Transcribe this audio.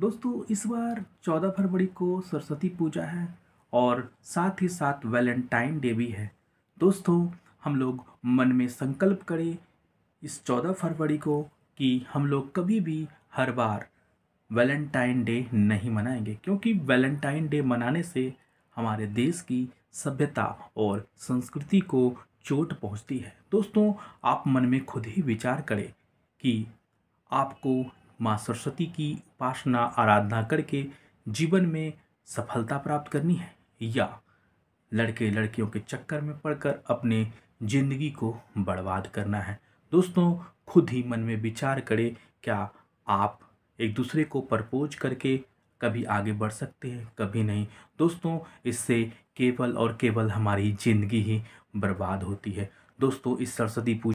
दोस्तों इस बार चौदह फरवरी को सरस्वती पूजा है और साथ ही साथ वैलेंटाइन डे भी है दोस्तों हम लोग मन में संकल्प करें इस चौदह फरवरी को कि हम लोग कभी भी हर बार वैलेंटाइन डे नहीं मनाएंगे क्योंकि वैलेंटाइन डे मनाने से हमारे देश की सभ्यता और संस्कृति को चोट पहुंचती है दोस्तों आप मन में खुद ही विचार करें कि आपको माँ सरस्वती की उपासना आराधना करके जीवन में सफलता प्राप्त करनी है या लड़के लड़कियों के चक्कर में पड़कर अपने ज़िंदगी को बर्बाद करना है दोस्तों खुद ही मन में विचार करें क्या आप एक दूसरे को प्रपोज करके कभी आगे बढ़ सकते हैं कभी नहीं दोस्तों इससे केवल और केवल हमारी ज़िंदगी ही बर्बाद होती है दोस्तों इस सरस्वती पूजा